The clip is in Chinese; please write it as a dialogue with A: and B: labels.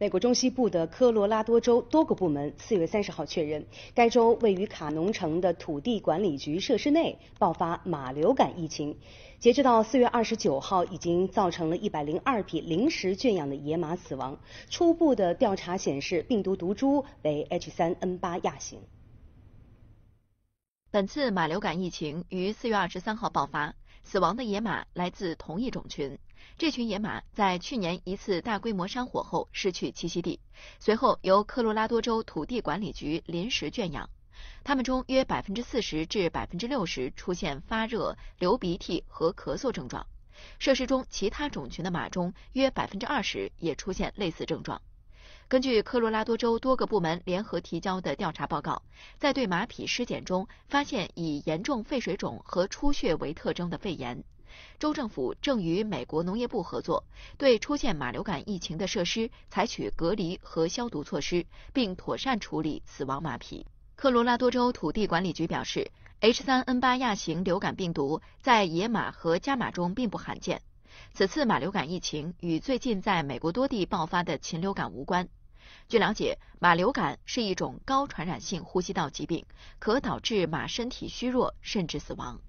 A: 美国中西部的科罗拉多州多个部门四月三十号确认，该州位于卡农城的土地管理局设施内爆发马流感疫情。截止到四月二十九号，已经造成了一百零二匹临时圈养的野马死亡。初步的调查显示，病毒毒株为 H 三 N 八亚型。本次马流感疫情于四月二十三号爆发。死亡的
B: 野马来自同一种群。这群野马在去年一次大规模山火后失去栖息地，随后由科罗拉多州土地管理局临时圈养。它们中约百分之四十至百分之六十出现发热、流鼻涕和咳嗽症状。设施中其他种群的马中约百分之二十也出现类似症状。根据科罗拉多州多个部门联合提交的调查报告，在对马匹尸检中发现以严重肺水肿和出血为特征的肺炎。州政府正与美国农业部合作，对出现马流感疫情的设施采取隔离和消毒措施，并妥善处理死亡马匹。科罗拉多州土地管理局表示，H3N8 亚型流感病毒在野马和家马中并不罕见。此次马流感疫情与最近在美国多地爆发的禽流感无关。据了解，马流感是一种高传染性呼吸道疾病，可导致马身体虚弱甚至死亡。